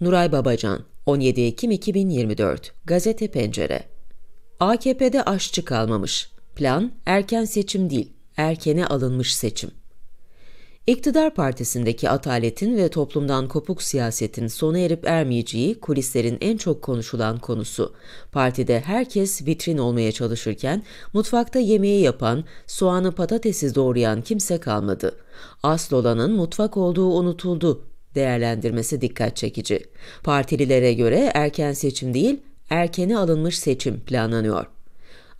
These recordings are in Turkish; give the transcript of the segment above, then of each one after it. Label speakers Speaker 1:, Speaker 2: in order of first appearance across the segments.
Speaker 1: Nuray Babacan 17 Ekim 2024 Gazete Pencere AKP'de aşçı kalmamış. Plan erken seçim değil, erkene alınmış seçim. İktidar partisindeki ataletin ve toplumdan kopuk siyasetin sona erip ermeyeceği kulislerin en çok konuşulan konusu. Partide herkes vitrin olmaya çalışırken mutfakta yemeği yapan, soğanı patatesi doğrayan kimse kalmadı. Asıl olanın mutfak olduğu unutuldu değerlendirmesi dikkat çekici. Partililere göre erken seçim değil, erkene alınmış seçim planlanıyor.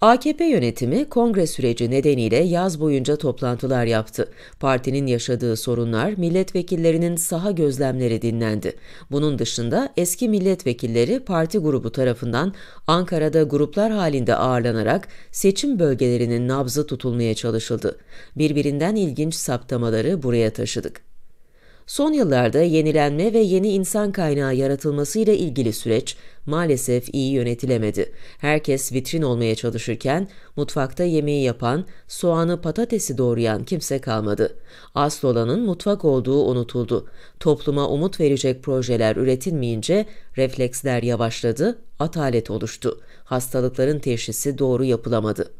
Speaker 1: AKP yönetimi kongre süreci nedeniyle yaz boyunca toplantılar yaptı. Partinin yaşadığı sorunlar milletvekillerinin saha gözlemleri dinlendi. Bunun dışında eski milletvekilleri parti grubu tarafından Ankara'da gruplar halinde ağırlanarak seçim bölgelerinin nabzı tutulmaya çalışıldı. Birbirinden ilginç saptamaları buraya taşıdık. Son yıllarda yenilenme ve yeni insan kaynağı yaratılmasıyla ilgili süreç maalesef iyi yönetilemedi. Herkes vitrin olmaya çalışırken mutfakta yemeği yapan, soğanı patatesi doğrayan kimse kalmadı. Asıl olanın mutfak olduğu unutuldu. Topluma umut verecek projeler üretilmeyince refleksler yavaşladı, atalet oluştu. Hastalıkların teşhisi doğru yapılamadı.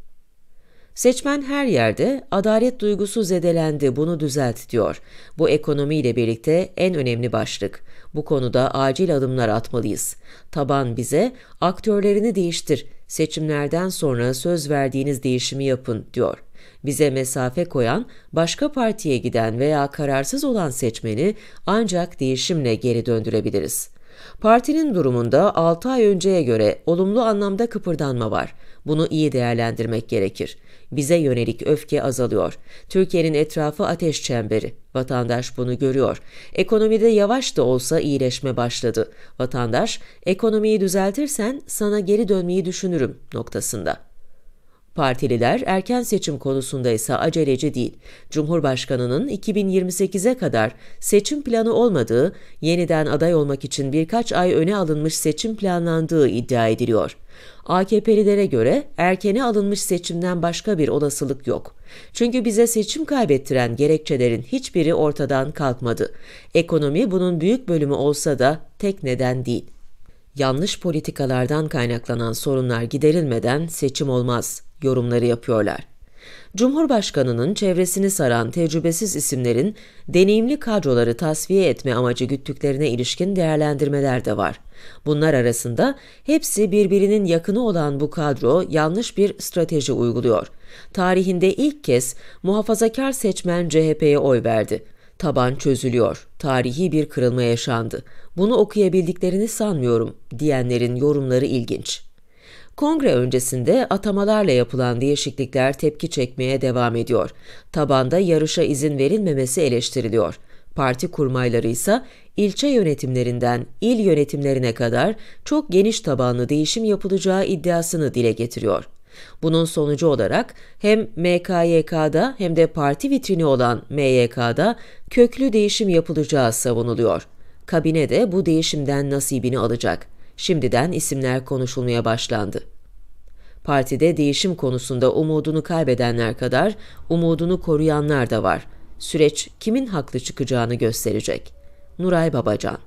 Speaker 1: Seçmen her yerde adalet duygusu zedelendi bunu düzelt diyor. Bu ekonomiyle birlikte en önemli başlık. Bu konuda acil adımlar atmalıyız. Taban bize aktörlerini değiştir, seçimlerden sonra söz verdiğiniz değişimi yapın diyor. Bize mesafe koyan, başka partiye giden veya kararsız olan seçmeni ancak değişimle geri döndürebiliriz. Partinin durumunda 6 ay önceye göre olumlu anlamda kıpırdanma var. Bunu iyi değerlendirmek gerekir. Bize yönelik öfke azalıyor. Türkiye'nin etrafı ateş çemberi. Vatandaş bunu görüyor. Ekonomide yavaş da olsa iyileşme başladı. Vatandaş, ekonomiyi düzeltirsen sana geri dönmeyi düşünürüm noktasında. Partililer erken seçim konusunda ise aceleci değil. Cumhurbaşkanının 2028'e kadar seçim planı olmadığı, yeniden aday olmak için birkaç ay öne alınmış seçim planlandığı iddia ediliyor. AKP'lilere göre erkene alınmış seçimden başka bir olasılık yok. Çünkü bize seçim kaybettiren gerekçelerin hiçbiri ortadan kalkmadı. Ekonomi bunun büyük bölümü olsa da tek neden değil yanlış politikalardan kaynaklanan sorunlar giderilmeden seçim olmaz yorumları yapıyorlar. Cumhurbaşkanının çevresini saran tecrübesiz isimlerin deneyimli kadroları tasfiye etme amacı güttüklerine ilişkin değerlendirmeler de var. Bunlar arasında hepsi birbirinin yakını olan bu kadro yanlış bir strateji uyguluyor. Tarihinde ilk kez muhafazakar seçmen CHP'ye oy verdi. Taban çözülüyor. Tarihi bir kırılma yaşandı. Bunu okuyabildiklerini sanmıyorum diyenlerin yorumları ilginç. Kongre öncesinde atamalarla yapılan değişiklikler tepki çekmeye devam ediyor. Tabanda yarışa izin verilmemesi eleştiriliyor. Parti kurmayları ise ilçe yönetimlerinden il yönetimlerine kadar çok geniş tabanlı değişim yapılacağı iddiasını dile getiriyor. Bunun sonucu olarak hem MKYK'da hem de parti vitrini olan MYK'da köklü değişim yapılacağı savunuluyor. Kabine de bu değişimden nasibini alacak. Şimdiden isimler konuşulmaya başlandı. Partide değişim konusunda umudunu kaybedenler kadar umudunu koruyanlar da var. Süreç kimin haklı çıkacağını gösterecek. Nuray Babacan